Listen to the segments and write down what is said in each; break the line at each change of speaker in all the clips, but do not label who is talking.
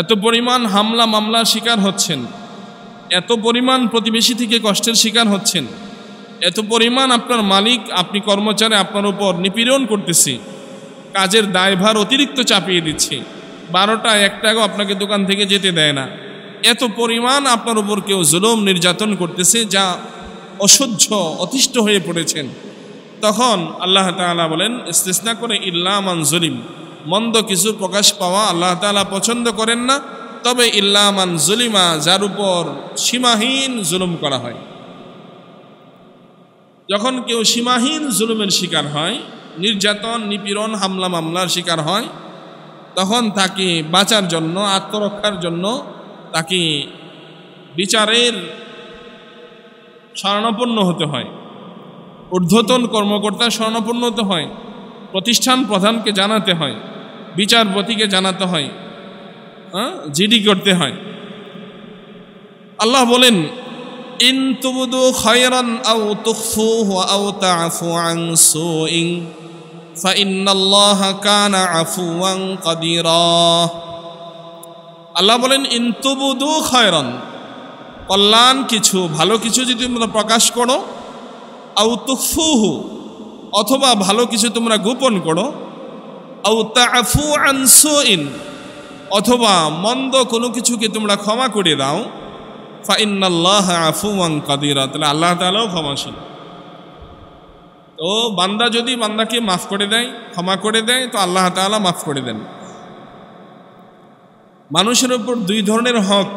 এত পরিমাণ হামলা মামলার শিকার হচ্ছেন এত পরিমাণ প্রতিবেশী থেকে কষ্টের শিকার হচ্ছেন এত পরিমাণ আপনার মালিক আপনি কর্মচারী আপনার উপর নিপীড়ন করতেছে কাজের দায়ভার অতিরিক্ত চাপিয়ে দিচ্ছে বারোটা একটাও আপনাকে দোকান থেকে যেতে দেয় না এত পরিমাণ আপনার উপর কেউ জুলম নির্যাতন করতেছে যা অসহ্য অতিষ্ঠ হয়ে পড়েছেন তখন আল্লাহ তালা বলেন ইস্তেসনা করে মান জলিম মন্দ কিছু প্রকাশ পাওয়া আল্লাহ তালা পছন্দ করেন না তবে ইল্লামান জুলিমা যার উপর সীমাহীন জুলুম করা হয় যখন কেউ সীমাহীন জুলুমের শিকার হয় নির্যাতন নিপীড়ন হামলা মামলার শিকার হয় তখন তাকে বাঁচার জন্য আত্মরক্ষার জন্য তাকে বিচারের স্মরণাপন্ন হতে হয় ঊর্ধ্বতন কর্মকর্তা স্মরণাপন্ন হতে হয় প্রতিষ্ঠান প্রধানকে জানাতে হয় বিচারপতিকে জানাতে হয় হ্যাঁ, জিডি করতে হয় আল্লাহ বলেন ইন তুবুদু খয়রান আও তুখফু আও তাফু আন সুইং ফাইন্নাল্লাহ কানা আল্লাহ বলেন ইন তুবুদু কল্যাণ কিছু ভালো কিছু যদি তোমরা প্রকাশ করো আউ অথবা ভালো কিছু তোমরা গোপন করো আফু ইন অথবা মন্দ কোনো কিছুকে তোমরা ক্ষমা করে দাও ফাইনাল্লাহ আফু তাহলে আল্লাহ তালাও ক্ষমাশীল তো বান্দা যদি বান্দাকে মাফ করে দেয় ক্ষমা করে দেয় তো আল্লাহ তালা মাফ করে দেন মানুষের ওপর দুই ধরনের হক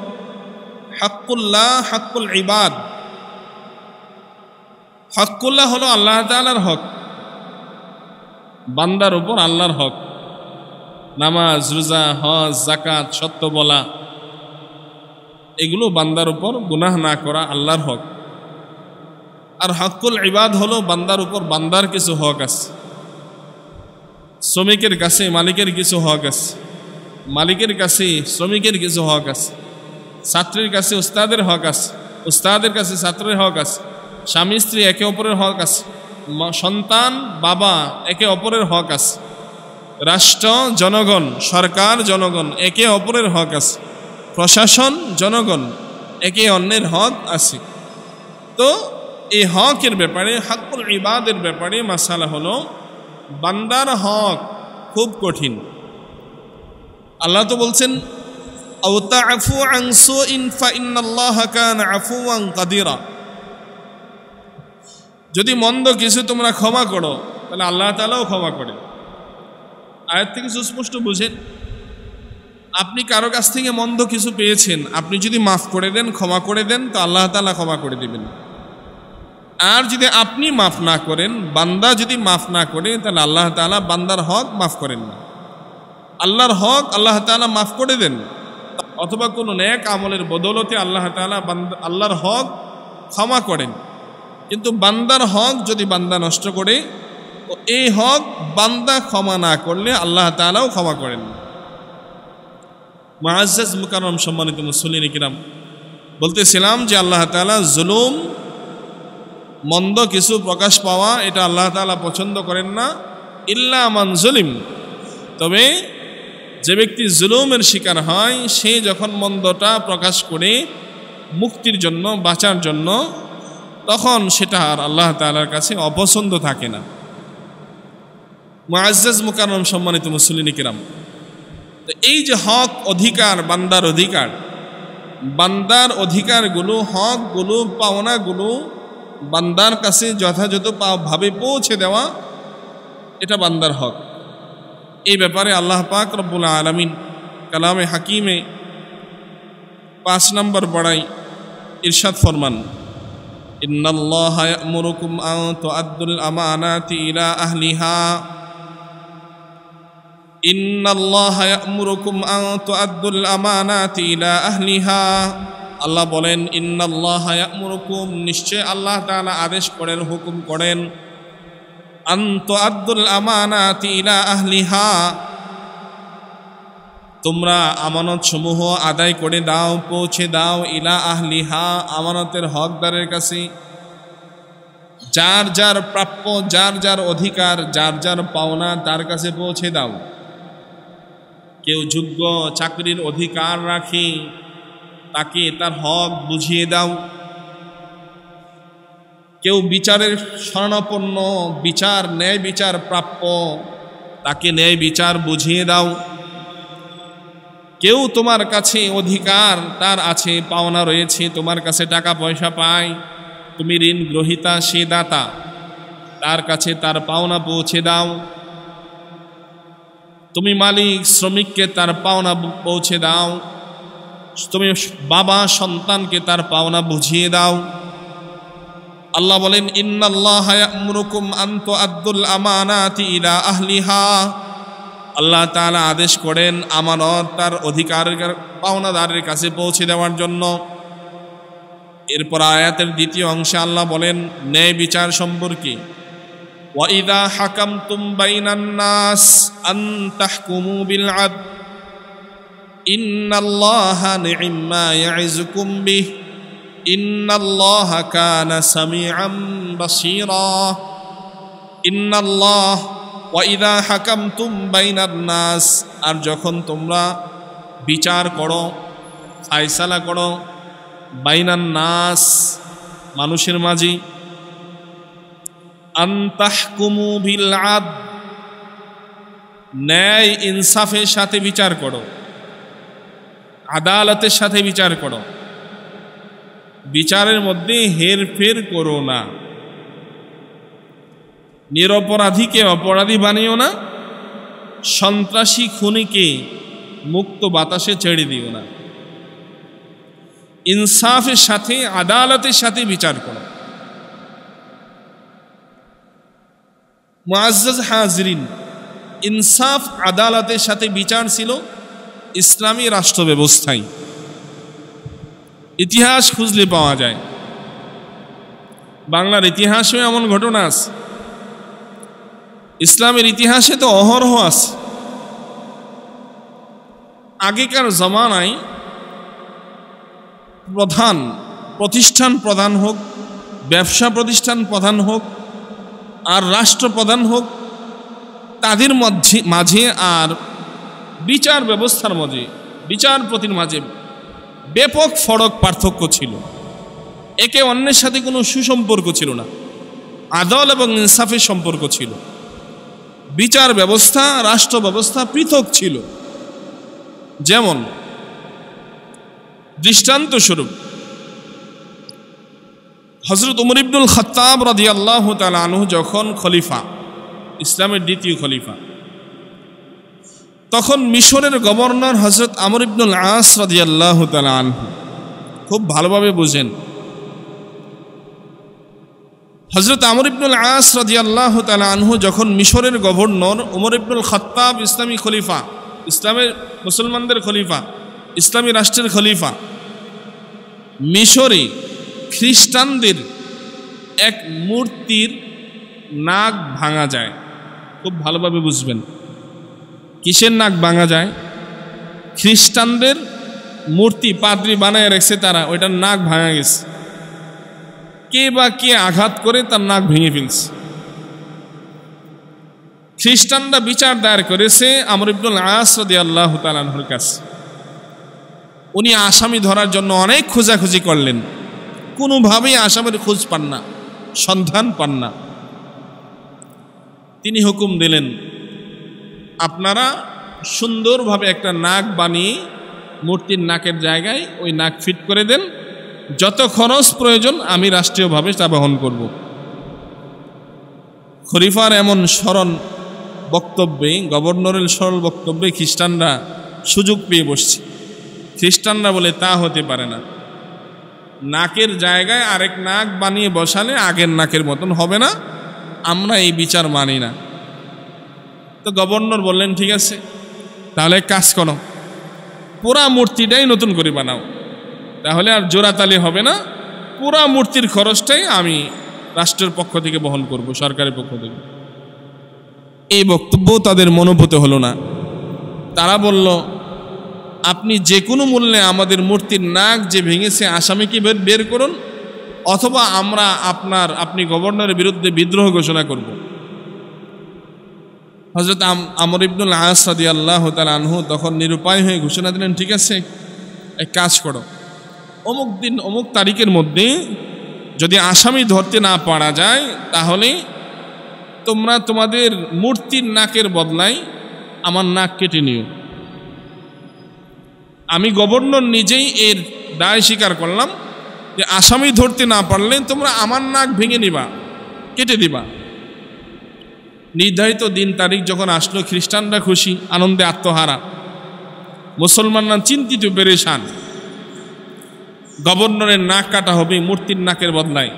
হাক্কুল্লাহ হাক্কুল ইবাদ হকুল্লাহ হলো আল্লাহ তালার হক বান্দার উপর আল্লাহর হক নামাজ রোজা হজ জাকাত সত্য বলা এগুলো বান্দার উপর গুনাহ না করা আল্লাহর হক আর হকুল ইবাদ হলো বান্দার উপর বান্দার কিছু হক আছে শ্রমিকের কাছে মালিকের কিছু হক আছে মালিকের কাছে শ্রমিকের কিছু হক আছে ছাত্রীর কাছে উস্তাদের হক আছে উস্তাদের কাছে ছাত্রের হক আছে স্বামী স্ত্রী একে অপরের হক আছে সন্তান বাবা একে অপরের হক আছে রাষ্ট্র জনগণ সরকার জনগণ একে অপরের হক আছে প্রশাসন জনগণ একে অন্যের হক আছে তো এই হকের ব্যাপারে হাকুল ইবাদের ব্যাপারে মাসালা হলো বান্দার হক খুব কঠিন আল্লাহ তো বলছেন আউতা আফু আংসু ইনফা ইন্নাল্লাহ কান আফু আং কাদিরা যদি মন্দ কিছু তোমরা ক্ষমা করো তাহলে আল্লাহ তালাও ক্ষমা করে আয়ের থেকে সুস্পষ্ট বুঝেন আপনি কারো কাছ থেকে মন্দ কিছু পেয়েছেন আপনি যদি মাফ করে দেন ক্ষমা করে দেন তো আল্লাহ তালা ক্ষমা করে দেবেন আর যদি আপনি মাফ না করেন বান্দা যদি মাফ না করে তাহলে আল্লাহ তালা বান্দার হক মাফ করেন না আল্লাহর হক আল্লাহ তালা মাফ করে দেন অথবা কোনো ন্যাক আমলের বদৌলতে আল্লাহ তালা বান্দা আল্লাহর হক ক্ষমা করেন কিন্তু বান্দার হক যদি বান্দা নষ্ট করে এই হক বান্দা ক্ষমা না করলে আল্লাহ তালাও ক্ষমা করেন মাহাজ মুকারম সম্মানিত মুসলিন কিরাম বলতেছিলাম যে আল্লাহ তালা জুলুম মন্দ কিছু প্রকাশ পাওয়া এটা আল্লাহ তালা পছন্দ করেন না ইল্লা মান জুলিম তবে যে ব্যক্তি জুলুমের শিকার হয় সে যখন মন্দটা প্রকাশ করে মুক্তির জন্য বাঁচার জন্য তখন সেটা আর আল্লাহ তালার কাছে অপছন্দ থাকে না মুআজ্জাজ মুকাররম সম্মানিত মুসলিনী কিরাম তো এই যে হক অধিকার বান্দার অধিকার বান্দার অধিকারগুলো হকগুলো পাওনাগুলো বান্দার কাছে যথাযথ ভাবে পৌঁছে দেওয়া এটা বান্দার হক এই ব্যাপারে আল্লাহ পাক রব্বুল আলমিন কালামে হাকিমে পাঁচ নম্বর বড়াই ইরশাদ ফরমান إن الله يأمركم أن تؤدوا الأمانات إلى أهلها إن الله يأمركم أن تؤدوا الأمانات إلى أهلها আল্লাহ বলেন ইন্নাল্লাহ ইয়ামুরুকুম নিশ্চয় আল্লাহ তাআলা আদেশ করেন হুকুম করেন আন তুআদ্দুল আমানাতি ইলা আহলিহা তোমরা আমানত সমূহ আদায় করে দাও পৌঁছে দাও ইলা আহলিহা আমানতের হকদারের কাছে যার যার প্রাপ্য যার যার অধিকার যার যার পাওনা তার কাছে পৌঁছে দাও কেউ যোগ্য চাকরির অধিকার রাখে তাকে তার হক বুঝিয়ে দাও কেউ বিচারের শরণাপন্ন বিচার ন্যায় বিচার প্রাপ্য তাকে ন্যায় বিচার বুঝিয়ে দাও কেউ তোমার কাছে অধিকার তার আছে পাওনা রয়েছে তোমার কাছে টাকা পয়সা পায় তুমি ঋণ গ্রহিতা সে দাতা তার কাছে তার পাওনা পৌঁছে দাও তুমি মালিক শ্রমিককে তার পাওনা পৌঁছে দাও তুমি বাবা সন্তানকে তার পাওনা বুঝিয়ে দাও আল্লাহ বলেন ইন্নাল্লাহ ইয়ামুরুকুম আন তুআদ্দুল আমানাতি ইলা আহলিহা আল্লাহ তালা আদেশ করেন আমানত তার অধিকার পাওনাদারের কাছে পৌঁছে দেওয়ার জন্য এরপর আয়াতের দ্বিতীয় অংশে আল্লাহ বলেন ন্যায় বিচার সম্পর্কে ওয়াইদা ইন্নাল্লাহ ওয়াইদা হাকাম তুম বাইনার নাস আর যখন তোমরা বিচার করো ফায়সালা করো বাইনার নাস মানুষের মাঝি আন্তাহকুমু বিল ন্যায় ইনসাফের সাথে বিচার করো আদালতের সাথে বিচার করো বিচারের মধ্যে হেরফের করো না নিরপরাধীকে অপরাধী বানিও না সন্ত্রাসী খুনিকে মুক্ত বাতাসে ছেড়ে দিও না ইনসাফের সাথে আদালতের সাথে বিচার করো মুআজ্জাজ হাজরিন ইনসাফ আদালতের সাথে বিচার ছিল ইসলামী রাষ্ট্র ব্যবস্থায় ইতিহাস খুঁজলে পাওয়া যায় বাংলার ইতিহাসেও এমন ঘটনা আছে ইসলামের ইতিহাসে তো অহরহ আছে আগেকার জমানায় প্রধান প্রতিষ্ঠান প্রধান হোক ব্যবসা প্রতিষ্ঠান প্রধান হোক আর রাষ্ট্র প্রধান হোক তাদের মধ্যে মাঝে আর বিচার ব্যবস্থার মাঝে বিচারপতির মাঝে ব্যাপক ফরক পার্থক্য ছিল একে অন্যের সাথে কোনো সুসম্পর্ক ছিল না আদল এবং ইনসাফের সম্পর্ক ছিল বিচার ব্যবস্থা রাষ্ট্র ব্যবস্থা পৃথক ছিল যেমন দৃষ্টান্তস্বরূপ হজরত উমর ইবনুল খত্তাব রাজি আল্লাহ তালু যখন খলিফা ইসলামের দ্বিতীয় খলিফা তখন মিশরের গভর্নর হজরত আমর ইবনুল আস রাজি আল্লাহ তালু খুব ভালোভাবে বুঝেন হজরত আমর ইবনুল আস রাজিয়াল্লাহ তালা আনহু যখন মিশরের গভর্নর ওমর ইবনুল খত্তাব ইসলামী খলিফা ইসলামের মুসলমানদের খলিফা ইসলামী রাষ্ট্রের খলিফা মিশরে খ্রিস্টানদের এক মূর্তির নাক ভাঙা যায় খুব ভালোভাবে বুঝবেন কিসের নাক ভাঙা যায় খ্রিস্টানদের মূর্তি পাদ্রি বানায় রেখেছে তারা ওইটার নাক ভাঙা গেছে কে বা কে আঘাত করে তার নাক ভেঙে ফেলছে খ্রিস্টানরা বিচার দায়ের করেছে আমর ইবনুল আসদি আল্লাহ তালানহর কাছে উনি আসামি ধরার জন্য অনেক খোঁজাখুঁজি করলেন কোনোভাবেই আসামের খোঁজ পান না সন্ধান পান না তিনি হুকুম দিলেন আপনারা সুন্দরভাবে একটা নাক বানিয়ে মূর্তির নাকের জায়গায় ওই নাক ফিট করে দেন যত খরচ প্রয়োজন আমি রাষ্ট্রীয়ভাবে তা বহন করব খরিফার এমন স্মরণ বক্তব্যে গভর্নরের সরল বক্তব্যে খ্রিস্টানরা সুযোগ পেয়ে বসছে খ্রিস্টানরা বলে তা হতে পারে না নাকের জায়গায় আরেক নাক বানিয়ে বসালে আগের নাকের মতন হবে না আমরা এই বিচার মানি না তো গভর্নর বললেন ঠিক আছে তাহলে কাজ করো পুরা মূর্তিটাই নতুন করে বানাও তাহলে আর জোড়াতালি হবে না পুরা মূর্তির খরচটাই আমি রাষ্ট্রের পক্ষ থেকে বহন করব সরকারের পক্ষ থেকে এই বক্তব্য তাদের মনোভূত হলো না তারা বলল আপনি যে কোনো মূল্যে আমাদের মূর্তির নাক যে ভেঙেছে আসামিকে বের করুন অথবা আমরা আপনার আপনি গভর্নরের বিরুদ্ধে বিদ্রোহ ঘোষণা করব হজরত আমর ইবনুল আসাদি আল্লাহ তাল আনহু তখন নিরুপায় হয়ে ঘোষণা দিলেন ঠিক আছে এক কাজ করো অমুক দিন অমুক তারিখের মধ্যে যদি আসামি ধরতে না পারা যায় তাহলে তোমরা তোমাদের মূর্তির নাকের বদলায় আমার নাক কেটে নিও আমি গভর্নর নিজেই এর দায় স্বীকার করলাম যে আসামি ধরতে না পারলে তোমরা আমার নাক ভেঙে নিবা কেটে দিবা নির্ধারিত দিন তারিখ যখন আসলো খ্রিস্টানরা খুশি আনন্দে আত্মহারা মুসলমানরা চিন্তিত পেরেশান গভর্নরের নাক কাটা হবে মূর্তির নাকের বদলায়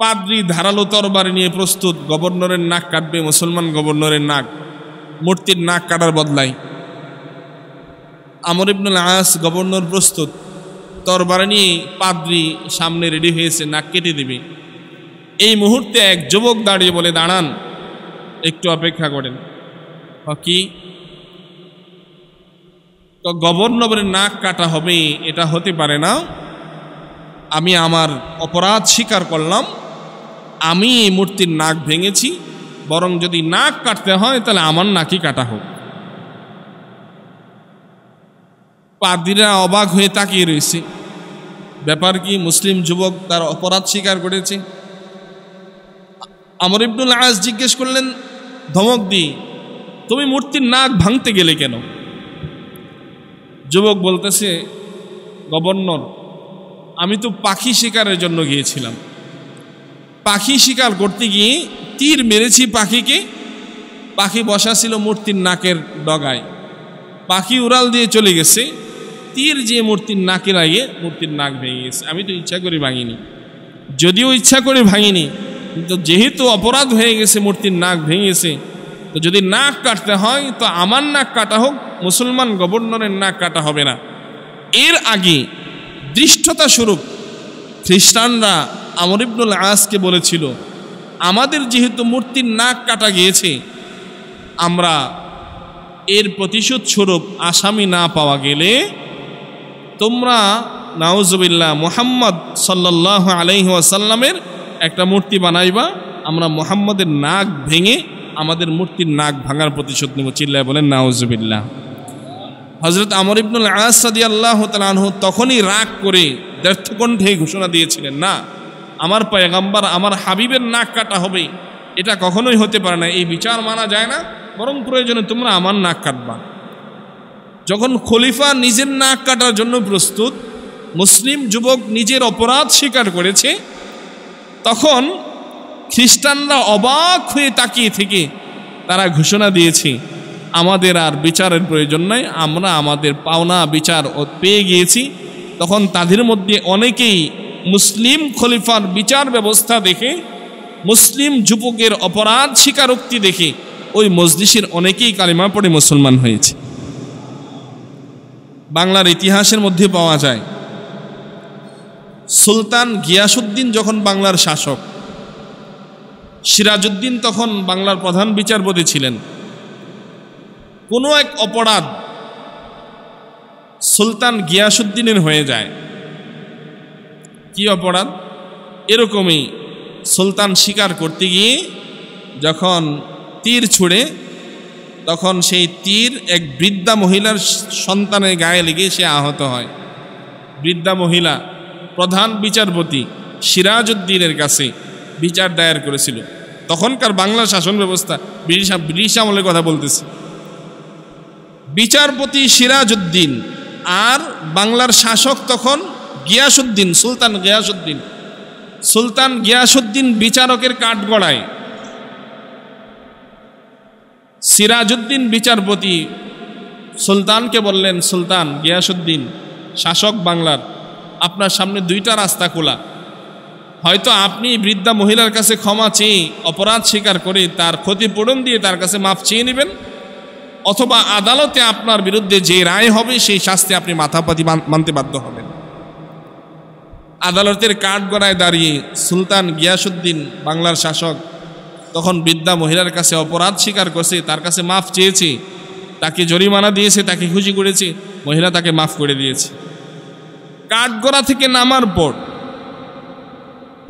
পাদ্রি ধারালো তরবারি নিয়ে প্রস্তুত গভর্নরের নাক কাটবে মুসলমান গভর্নরের নাক মূর্তির নাক কাটার বদলায় আমর ইবনুল আস গভর্নর প্রস্তুত তরবারি নিয়ে পাদ্রি সামনে রেডি হয়েছে নাক কেটে দেবে এই মুহূর্তে এক যুবক দাঁড়িয়ে বলে দাঁড়ান একটু অপেক্ষা করেন হকি তো গভর্নরের নাক কাটা হবে এটা হতে পারে না আমি আমার অপরাধ স্বীকার করলাম আমি মূর্তির নাক ভেঙেছি বরং যদি নাক কাটতে হয় তাহলে আমার নাকই কাটা হোক পাদ্রীরা অবাক হয়ে তাকিয়ে রয়েছে ব্যাপার কি মুসলিম যুবক তার অপরাধ স্বীকার করেছে আমর ইবনুল আজ জিজ্ঞেস করলেন ধমক দি তুমি মূর্তির নাক ভাঙতে গেলে কেন যুবক বলতেছে গভর্নর আমি তো পাখি শিকারের জন্য গিয়েছিলাম পাখি শিকার করতে গিয়ে তীর মেরেছি পাখিকে পাখি বসা ছিল মূর্তির নাকের ডগায় পাখি উড়াল দিয়ে চলে গেছে তীর যে মূর্তির নাকে লাগিয়ে মূর্তির নাক ভেঙে গেছে আমি তো ইচ্ছা করে ভাঙিনি যদিও ইচ্ছা করে ভাঙিনি কিন্তু যেহেতু অপরাধ হয়ে গেছে মূর্তির নাক ভেঙে গেছে তো যদি নাক কাটতে হয় তো আমার নাক কাটা হোক মুসলমান গভর্নরের নাক কাটা হবে না এর আগে দৃষ্টতা স্বরূপ খ্রিস্টানরা আমর ইবনুল আসকে বলেছিল আমাদের যেহেতু মূর্তির নাক কাটা গিয়েছে আমরা এর প্রতিশোধ স্বরূপ আসামি না পাওয়া গেলে তোমরা নাউজবিল্লা মোহাম্মদ সাল্লাহ আলহিহাসাল্লামের একটা মূর্তি বানাইবা আমরা মোহাম্মদের নাক ভেঙে আমাদের মূর্তির নাক ভাঙার প্রতিশোধ নেব চিল্লায় বলেন নাউজবিল্লা হজরত আমর ইবনুল আসাদি আল্লাহ তালহ তখনই রাগ করে ব্যর্থকণ্ঠে ঘোষণা দিয়েছিলেন না আমার পয়গাম্বার আমার হাবিবের নাক কাটা হবে এটা কখনোই হতে পারে না এই বিচার মানা যায় না বরং প্রয়োজনে তোমরা আমার নাক কাটবা যখন খলিফা নিজের নাক কাটার জন্য প্রস্তুত মুসলিম যুবক নিজের অপরাধ স্বীকার করেছে তখন খ্রিস্টানরা অবাক হয়ে তাকিয়ে থেকে তারা ঘোষণা দিয়েছে আমাদের আর বিচারের প্রয়োজন নাই আমরা আমাদের পাওনা বিচার পেয়ে গিয়েছি তখন তাদের মধ্যে অনেকেই মুসলিম খলিফার বিচার ব্যবস্থা দেখে মুসলিম যুবকের অপরাধ স্বীকারোক্তি দেখে ওই মজলিসের অনেকেই কালিমা পড়ে মুসলমান হয়েছে বাংলার ইতিহাসের মধ্যে পাওয়া যায় সুলতান গিয়াসুদ্দিন যখন বাংলার শাসক সিরাজউদ্দিন তখন বাংলার প্রধান বিচারপতি ছিলেন কোনো এক অপরাধ সুলতান গিয়াসুদ্দিনের হয়ে যায় কি অপরাধ এরকমই সুলতান শিকার করতে গিয়ে যখন তীর ছুঁড়ে তখন সেই তীর এক বৃদ্ধা মহিলার সন্তানের গায়ে লেগে সে আহত হয় বৃদ্ধা মহিলা প্রধান বিচারপতি সিরাজউদ্দিনের কাছে বিচার দায়ের করেছিল তখনকার বাংলার শাসন ব্যবস্থা ব্রিটিশ ব্রিটিশ আমলের কথা বলতেছি বিচারপতি সিরাজউদ্দিন আর বাংলার শাসক তখন গিয়াসুদ্দিন সুলতান গিয়াসুদ্দিন সুলতান গিয়াসুদ্দিন বিচারকের কাঠগড়ায় সিরাজউদ্দিন বিচারপতি সুলতানকে বললেন সুলতান গিয়াসুদ্দিন শাসক বাংলার আপনার সামনে দুইটা রাস্তা খোলা হয়তো আপনি বৃদ্ধা মহিলার কাছে ক্ষমা চেয়ে অপরাধ স্বীকার করে তার ক্ষতিপূরণ দিয়ে তার কাছে মাফ চেয়ে নেবেন অথবা আদালতে আপনার বিরুদ্ধে যে রায় হবে সেই শাস্তি আপনি মাথাপাতি মানতে বাধ্য হবেন আদালতের কাঠগড়ায় দাঁড়িয়ে সুলতান গিয়াসুদ্দিন বাংলার শাসক তখন বৃদ্ধা মহিলার কাছে অপরাধ স্বীকার করছে তার কাছে মাফ চেয়েছে তাকে জরিমানা দিয়েছে তাকে খুশি করেছে মহিলা তাকে মাফ করে দিয়েছে কাঠগড়া থেকে নামার পর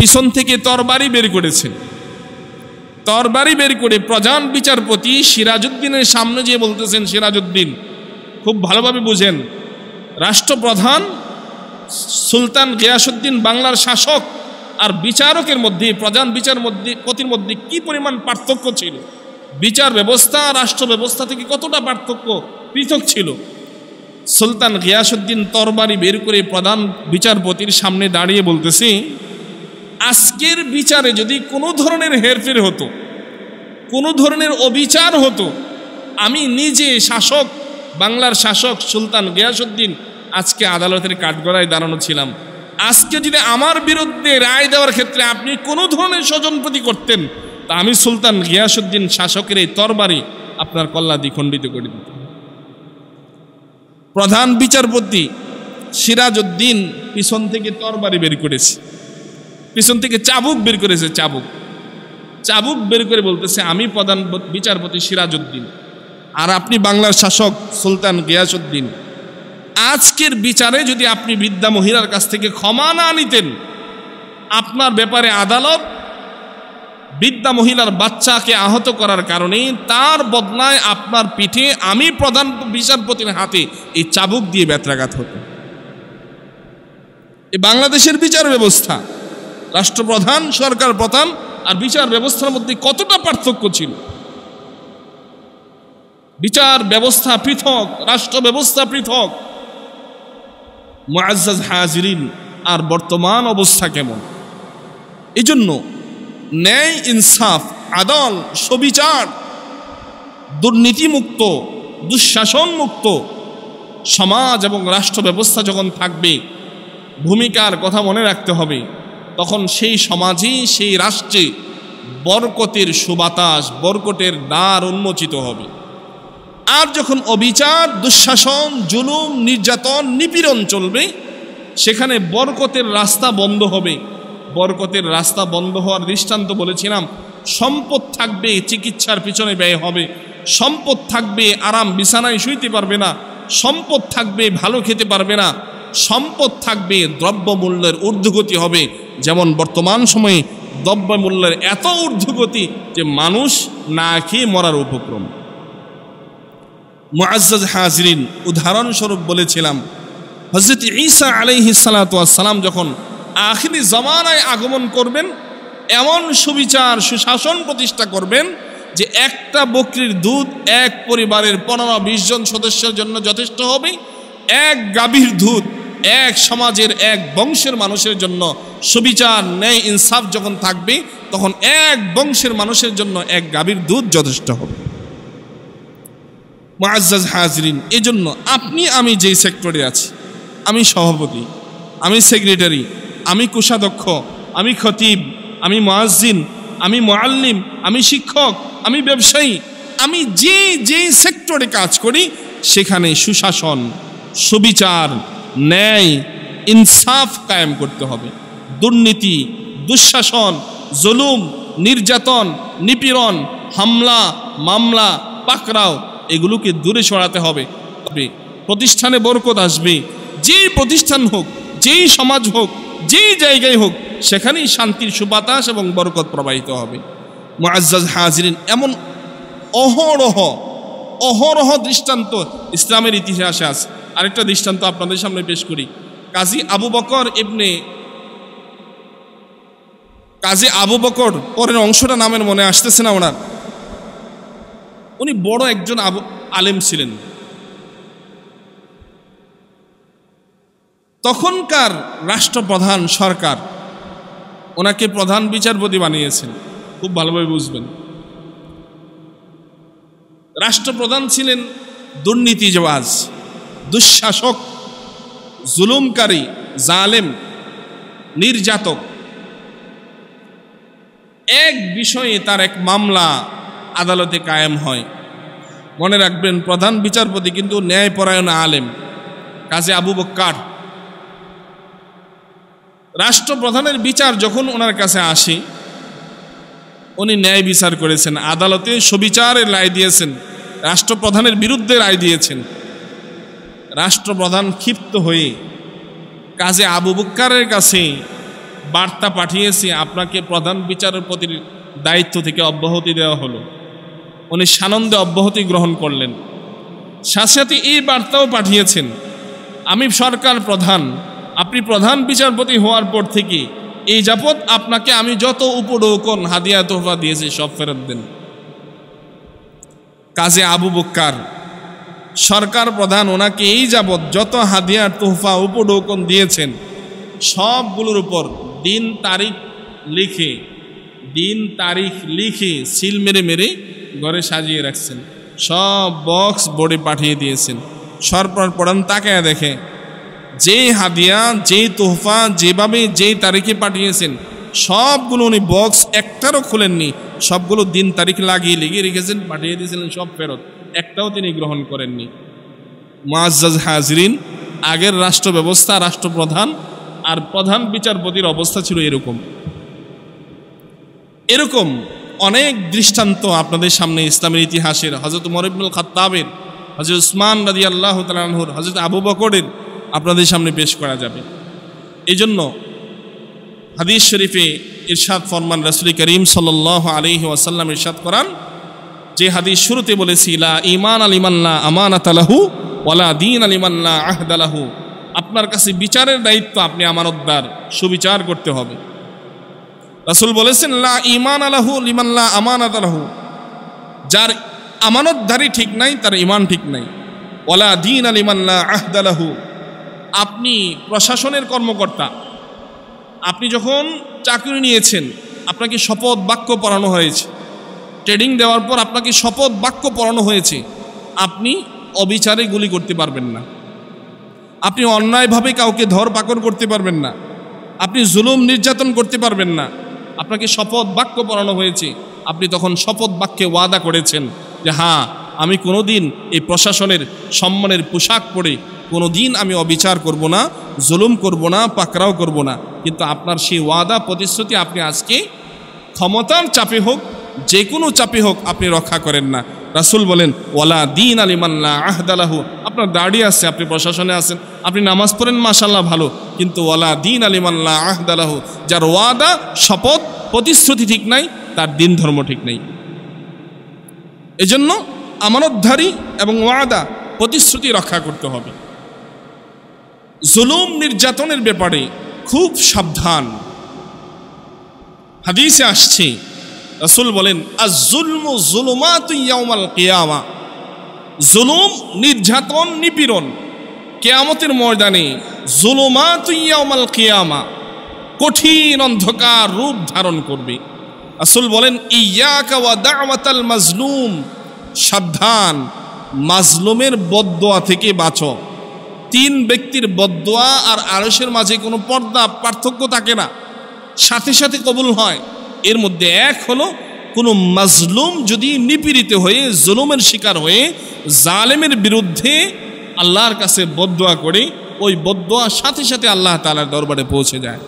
পিছন থেকে তরবারি বের করেছেন তরবারি বের করে প্রধান বিচারপতি সিরাজউদ্দিনের সামনে যে বলতেছেন সিরাজউদ্দিন খুব ভালোভাবে বুঝেন রাষ্ট্রপ্রধান সুলতান গিয়াসুদ্দিন বাংলার শাসক আর বিচারকের মধ্যে প্রধান বিচার মধ্যে পতির মধ্যে কি পরিমাণ পার্থক্য ছিল বিচার ব্যবস্থা রাষ্ট্র ব্যবস্থা থেকে কতটা পার্থক্য পৃথক ছিল সুলতান গিয়াসুদ্দিন তরবারি বের করে প্রধান বিচারপতির সামনে দাঁড়িয়ে বলতেছি আজকের বিচারে যদি কোনো ধরনের হেরফের হতো কোনো ধরনের অবিচার হতো আমি নিজে শাসক বাংলার শাসক সুলতান গিয়াসুদ্দিন আজকে আদালতের কাঠগড়ায় দাঁড়ানো ছিলাম আজকে যদি আমার বিরুদ্ধে রায় দেওয়ার ক্ষেত্রে আপনি কোনো ধরনের স্বজনপ্রতি করতেন তা আমি সুলতান গিয়াসুদ্দিন শাসকের এই তরবারি আপনার কল্লা দ্বিখণ্ডিত করে দিত প্রধান বিচারপতি সিরাজউদ্দিন পিছন থেকে তরবারি বের করেছে পিছন থেকে চাবুক বের করেছে চাবুক চাবুক বের করে বলতেছে আমি প্রধান বিচারপতি সিরাজউদ্দিন আর আপনি বাংলার শাসক সুলতান গিয়াসউদ্দিন আজকের বিচারে যদি আপনি বিদ্যা মহিলার কাছ থেকে ক্ষমা না নিতেন আপনার ব্যাপারে আদালত বিদ্যা মহিলার বাচ্চাকে আহত করার কারণে তার বদলায় আপনার পিঠে আমি প্রধান বিচারপতির হাতে এই চাবুক দিয়ে ব্যত্রাঘাত হতো এ বাংলাদেশের বিচার ব্যবস্থা রাষ্ট্রপ্রধান সরকার প্রধান আর বিচার ব্যবস্থার মধ্যে কতটা পার্থক্য ছিল বিচার ব্যবস্থা পৃথক রাষ্ট্র ব্যবস্থা পৃথক মুআজ্জাজ হাজরিন আর বর্তমান অবস্থা কেমন এই জন্য ন্যায় ইনসাফ আদল সবিচার দুর্নীতিমুক্ত দুঃশাসন মুক্ত সমাজ এবং রাষ্ট্র ব্যবস্থা যখন থাকবে ভূমিকার কথা মনে রাখতে হবে তখন সেই সমাজেই সেই রাষ্ট্রে বরকতের সুবাতাস বরকটের দ্বার উন্মোচিত হবে আর যখন অবিচার দুঃশাসন জুলুম নির্যাতন নিপীড়ন চলবে সেখানে বরকতের রাস্তা বন্ধ হবে বরকতের রাস্তা বন্ধ হওয়ার দৃষ্টান্ত বলেছিলাম সম্পদ থাকবে চিকিৎসার পিছনে ব্যয় হবে সম্পদ থাকবে আরাম বিছানায় শুইতে পারবে না সম্পদ থাকবে ভালো খেতে পারবে না সম্পদ থাকবে দ্রব্যমূল্যের ঊর্ধ্বগতি হবে যেমন বর্তমান সময়ে দ্রব্যমূল্যের মূল্যের এত ঊর্ধ্বগতি যে মানুষ না খেয়ে মরার উপক্রম মোয়াজ হাজরিন উদাহরণস্বরূপ বলেছিলাম হজরত ঈসা আলাইহি সালাতাম যখন আখিরি জমানায় আগমন করবেন এমন সুবিচার সুশাসন প্রতিষ্ঠা করবেন যে একটা বকরির দুধ এক পরিবারের পনেরো বিশ জন সদস্যের জন্য যথেষ্ট হবে এক গাভীর দুধ এক সমাজের এক বংশের মানুষের জন্য সুবিচার ন্যায় ইনসাফ যখন থাকবে তখন এক বংশের মানুষের জন্য এক গাভীর দুধ যথেষ্ট হবে মাজাজ হাজরিন এজন্য আপনি আমি যেই সেক্টরে আছি আমি সভাপতি আমি সেক্রেটারি আমি কোষাধ্যক্ষ আমি খতিব আমি মাজিন আমি মোয়াল্লিম আমি শিক্ষক আমি ব্যবসায়ী আমি যে যে সেক্টরে কাজ করি সেখানে সুশাসন সুবিচার ন্যায় ইনসাফ কায়েম করতে হবে দুর্নীতি দুঃশাসন জুলুম নির্যাতন নিপীড়ন হামলা মামলা পাকড়াও এগুলোকে দূরে সরাতে হবে তবে প্রতিষ্ঠানে বরকত আসবে যেই প্রতিষ্ঠান হোক যেই সমাজ হোক যেই জায়গায় হোক সেখানেই শান্তির সুবাতাস এবং বরকত প্রবাহিত হবে মোয়াজ্জাজ হাজরিন এমন অহরহ অহরহ দৃষ্টান্ত ইসলামের ইতিহাসে আছে আরেকটা দৃষ্টান্ত আপনাদের সামনে পেশ করি কাজী আবু বকর এমনি কাজী আবু বকর পরের অংশটা নামের মনে আসতেছে না ওনার উনি বড় একজন আবু আলেম ছিলেন তখনকার রাষ্ট্রপ্রধান সরকার ওনাকে প্রধান বিচারপতি বানিয়েছেন খুব ভালোভাবে বুঝবেন রাষ্ট্রপ্রধান ছিলেন দুর্নীতিজবাজ দুঃশাসক জুলুমকারী জালেম নির্যাতক এক বিষয়ে তার এক মামলা আদালতে কায়েম হয় মনে রাখবেন প্রধান বিচারপতি কিন্তু ন্যায়পরায়ণ আলেম কাজে আবু বক্কার রাষ্ট্রপ্রধানের বিচার যখন ওনার কাছে আসে উনি ন্যায় বিচার করেছেন আদালতে সুবিচারের রায় দিয়েছেন রাষ্ট্রপ্রধানের বিরুদ্ধে রায় দিয়েছেন রাষ্ট্রপ্রধান ক্ষিপ্ত হয়ে কাজে আবু বুক্কারের কাছে বার্তা পাঠিয়েছে আপনাকে প্রধান বিচারপতির দায়িত্ব থেকে অব্যাহতি দেওয়া হলো উনি সানন্দে অব্যাহতি গ্রহণ করলেন সাথে সাথে এই বার্তাও পাঠিয়েছেন আমি সরকার প্রধান আপনি প্রধান বিচারপতি হওয়ার পর থেকে এই যাবৎ আপনাকে আমি যত উপডৌকন হাদিয়া তোহফা দিয়েছি সব ফেরত দেন কাজে আবু বক্কার সরকার প্রধান ওনাকে এই যাবৎ যত হাদিয়ার তোহফা উপডৌকন দিয়েছেন সবগুলোর উপর দিন তারিখ লিখে দিন তারিখ লিখে সিল মেরে মেরে ঘরে সাজিয়ে রাখছেন সব বক্স বোর্ডে পাঠিয়ে দিয়েছেন সরকার প্রধান তাকে দেখে যেই হাদিয়া যেই তোহফা যেভাবে যেই তারিখে পাঠিয়েছেন সবগুলো উনি বক্স একটারও খুলেননি সবগুলো দিন তারিখ লাগিয়ে লিখে রেখেছেন পাঠিয়ে দিয়েছিলেন সব ফেরত একটাও তিনি গ্রহণ করেননি মোয়াজ্জাজ হাজরিন আগের রাষ্ট্র ব্যবস্থা রাষ্ট্রপ্রধান আর প্রধান বিচারপতির অবস্থা ছিল এরকম এরকম অনেক দৃষ্টান্ত আপনাদের সামনে ইসলামের ইতিহাসের হজরত মরিবুল খাত্তাবের হজরত উসমান রাজি আল্লাহ তালাহুর হজরত আবু বকরের আপনাদের সামনে পেশ করা যাবে এই জন্য হাদিস শরীফে ইরশাদ ফরমান রসুল করিম সাল আলী ওয়াসাল্লাম ইরশাদ করান যে হাদিস শুরুতে বলেছি লা ইমান আলিমাল্লা আমানাত আলাহু ওয়ালা দিন আলিমাল্লা আহদ আলাহু আপনার কাছে বিচারের দায়িত্ব আপনি আমানতদার সুবিচার করতে হবে রাসুল বলেছেন লা ইমান আলাহু লিমাল্লা আমানাত আলাহু যার আমানতদারি ঠিক নাই তার ইমান ঠিক নাই ওলা দিন আলিমাল্লা আহদ আলাহু আপনি প্রশাসনের কর্মকর্তা আপনি যখন চাকরি নিয়েছেন আপনাকে শপথ বাক্য পড়ানো হয়েছে ট্রেডিং দেওয়ার পর আপনাকে শপথ বাক্য পড়ানো হয়েছে আপনি অবিচারে গুলি করতে পারবেন না আপনি অন্যায়ভাবে কাউকে ধর পাকড় করতে পারবেন না আপনি জুলুম নির্যাতন করতে পারবেন না আপনাকে শপথ বাক্য পড়ানো হয়েছে আপনি তখন শপথ বাক্যে ওয়াদা করেছেন যে হ্যাঁ আমি কোনো দিন এই প্রশাসনের সম্মানের পোশাক পরে কোনো দিন আমি অবিচার করব না জুলুম করব না পাকড়াও করব না কিন্তু আপনার সেই ওয়াদা প্রতিশ্রুতি আপনি আজকে ক্ষমতার চাপে হোক যে কোনো চাপে হোক আপনি রক্ষা করেন না রাসুল বলেন ওয়ালা দিন আলিমাল্লা আহদালাহু আপনার দাড়ি আছে আপনি প্রশাসনে আছেন আপনি নামাজ পড়েন মাশাল্লাহ ভালো কিন্তু ওয়ালা দিন আলিমাল্লা আহদালাহু যার ওয়াদা শপথ প্রতিশ্রুতি ঠিক নাই তার দিন ধর্ম ঠিক নেই এজন্য আমানতধারী এবং ওয়াদা প্রতিশ্রুতি রক্ষা করতে হবে জুলুম নির্যাতনের ব্যাপারে খুব সাবধান হাদিসে আসছে রাসুল বলেন জুলুম নির্যাতন নিপীড়ন কেয়ামতের ময়দানে জুলুমা তুইয়াউমাল কিয়ামা কঠিন অন্ধকার রূপ ধারণ করবে আসল বলেন ইয়াকা মাজলুম সাবধান মাজলুমের বদোয়া থেকে বাঁচো তিন ব্যক্তির বদোয়া আর আড়সের মাঝে কোনো পর্দা পার্থক্য থাকে না সাথে সাথে কবুল হয় এর মধ্যে এক হলো কোনো মাজলুম যদি নিপীড়িত হয়ে জুলুমের শিকার হয়ে জালেমের বিরুদ্ধে আল্লাহর কাছে বদোয়া করে ওই বদোয়া সাথে সাথে আল্লাহ তালার দরবারে পৌঁছে যায়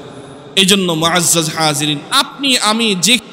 এই জন্য মাজ্জাজ হাজিরিন আপনি আমি যে